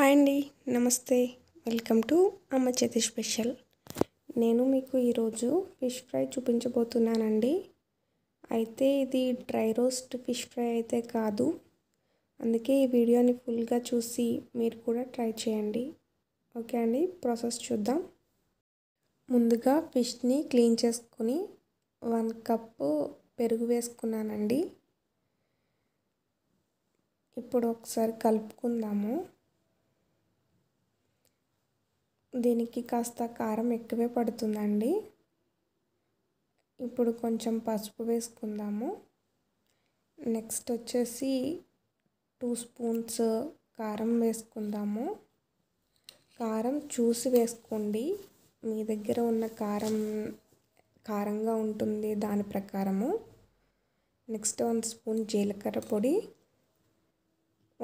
hi అండి నమస్తే welcome to అమ్మ చేతి స్పెషల్ నేను మీకు ఈరోజు ఫిష్ ఫ్రై చూపించబోతున్నానండి అయితే ఇది డ్రై రోస్ట్ ఫిష్ ఫ్రై అయితే కాదు అందుకే ఈ వీడియోని ఫుల్గా చూసి మీరు కూడా ట్రై చేయండి ఓకే అండి ప్రాసెస్ చూద్దాం ముందుగా ఫిష్ని క్లీన్ చేసుకుని వన్ కప్పు పెరుగు వేసుకున్నానండి ఇప్పుడు ఒకసారి కలుపుకుందాము దీనికి కాస్త కారం ఎక్కువే పడుతుందండి ఇప్పుడు కొంచెం పసుపు వేసుకుందాము నెక్స్ట్ వచ్చేసి టూ స్పూన్స్ కారం వేసుకుందాము కారం చూసి వేసుకోండి మీ దగ్గర ఉన్న కారం కారంగా ఉంటుంది దాని ప్రకారము నెక్స్ట్ వన్ స్పూన్ జీలకర్ర పొడి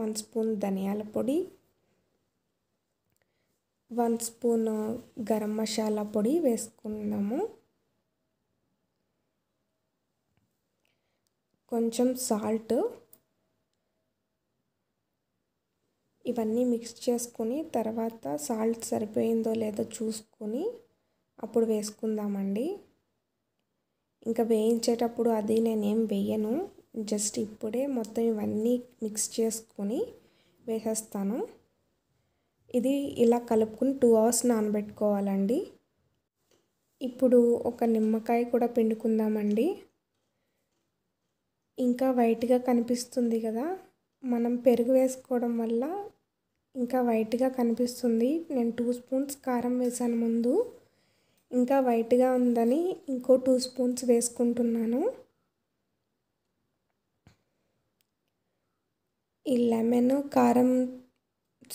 వన్ స్పూన్ ధనియాల పొడి వన్ స్పూన్ గరం మసాలా పొడి వేసుకున్నాము కొంచెం సాల్ట్ ఇవన్నీ మిక్స్ చేసుకుని తర్వాత సాల్ట్ సరిపోయిందో లేదో చూసుకొని అప్పుడు వేసుకుందామండి ఇంకా వేయించేటప్పుడు అది నేనేం వేయను జస్ట్ ఇప్పుడే మొత్తం ఇవన్నీ మిక్స్ చేసుకొని వేసేస్తాను ఇది ఇలా కలుపుకుని టూ అవర్స్ నానబెట్టుకోవాలండి ఇప్పుడు ఒక నిమ్మకాయ కూడా పిండుకుందామండి ఇంకా వైట్గా కనిపిస్తుంది కదా మనం పెరుగు వేసుకోవడం వల్ల ఇంకా వైట్గా కనిపిస్తుంది నేను టూ స్పూన్స్ కారం వేసాను ముందు ఇంకా వైట్గా ఉందని ఇంకో టూ స్పూన్స్ వేసుకుంటున్నాను ఈ లెమన్ కారం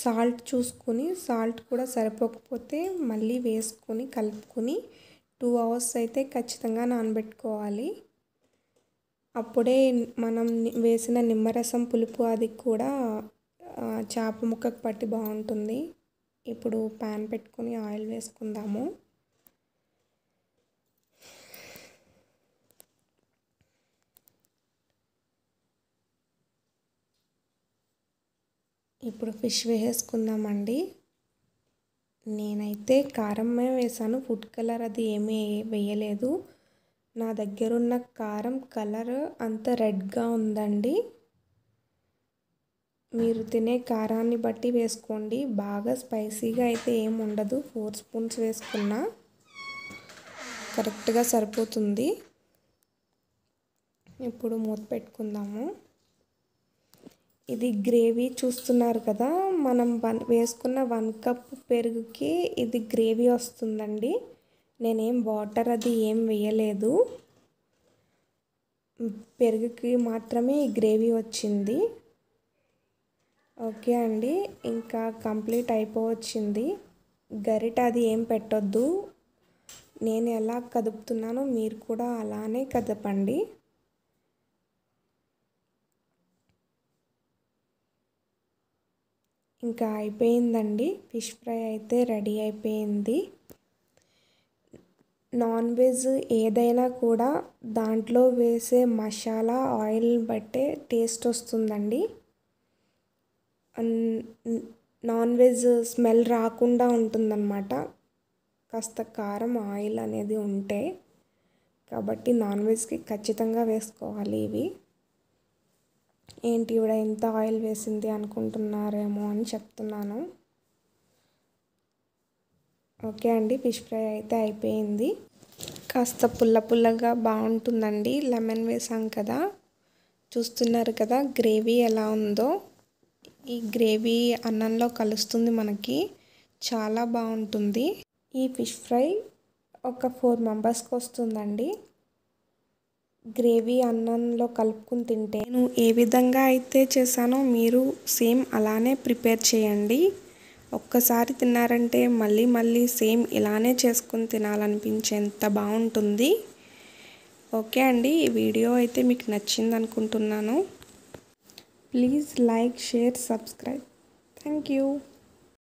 సాల్ట్ చూసుకుని సాల్ట్ కూడా సరిపోకపోతే మళ్ళీ వేసుకొని కలుపుకొని టూ అవర్స్ అయితే ఖచ్చితంగా నానబెట్టుకోవాలి అప్పుడే మనం వేసిన నిమ్మరసం పులుపు అది కూడా చేప ముక్కకు పట్టి బాగుంటుంది ఇప్పుడు ప్యాన్ పెట్టుకొని ఆయిల్ వేసుకుందాము ఇప్పుడు ఫిష్ వేసేసుకుందామండి నేనైతే కారమే వేసాను ఫుడ్ కలర్ అది ఏమీ వేయలేదు నా దగ్గర ఉన్న కారం కలర్ అంత రెడ్గా ఉందండి మీరు తినే కారాన్ని బట్టి వేసుకోండి బాగా స్పైసీగా అయితే ఏం ఉండదు ఫోర్ స్పూన్స్ వేసుకున్నా కరెక్ట్గా సరిపోతుంది ఇప్పుడు మూత పెట్టుకుందాము ఇది గ్రేవీ చూస్తున్నారు కదా మనం వన్ వేసుకున్న వన్ కప్ పెరుగుకి ఇది గ్రేవీ వస్తుందండి నేనేం వాటర్ అది ఏం వేయలేదు పెరుగుకి మాత్రమే ఈ గ్రేవీ వచ్చింది ఓకే అండి ఇంకా కంప్లీట్ అయిపోవచ్చింది గరిట అది ఏం పెట్టొద్దు నేను ఎలా కదుపుతున్నానో మీరు కూడా అలానే కదపండి ఇంకా అయిపోయిందండి ఫిష్ ఫ్రై అయితే రెడీ అయిపోయింది నాన్ వెజ్ ఏదైనా కూడా దాంట్లో వేసే మసాలా ఆయిల్ బట్టే టేస్ట్ వస్తుందండి నాన్ వెజ్ స్మెల్ రాకుండా ఉంటుందన్నమాట కాస్త కారం ఆయిల్ అనేది ఉంటే కాబట్టి నాన్ వెజ్కి ఖచ్చితంగా వేసుకోవాలి ఇవి ఏంటి ఇవిడ ఇంత ఆయిల్ వేసింది అనుకుంటున్నారేమో అని చెప్తున్నాను ఓకే అండి ఫిష్ ఫ్రై అయితే అయిపోయింది కాస్త పుల్ల పుల్లగా బాగుంటుందండి లెమన్ వేసాం కదా చూస్తున్నారు కదా గ్రేవీ ఎలా ఉందో ఈ గ్రేవీ అన్నంలో కలుస్తుంది మనకి చాలా బాగుంటుంది ఈ ఫిష్ ఫ్రై ఒక ఫోర్ మెంబర్స్కి వస్తుందండి గ్రేవీ అన్నంలో కలుపుకుని తింటే నేను ఏ విధంగా అయితే చేశానో మీరు సేమ్ అలానే ప్రిపేర్ చేయండి ఒక్కసారి తిన్నారంటే మళ్ళీ మళ్ళీ సేమ్ ఇలానే చేసుకుని తినాలనిపించేంత బాగుంటుంది ఓకే అండి ఈ వీడియో అయితే మీకు నచ్చింది అనుకుంటున్నాను please like share subscribe thank you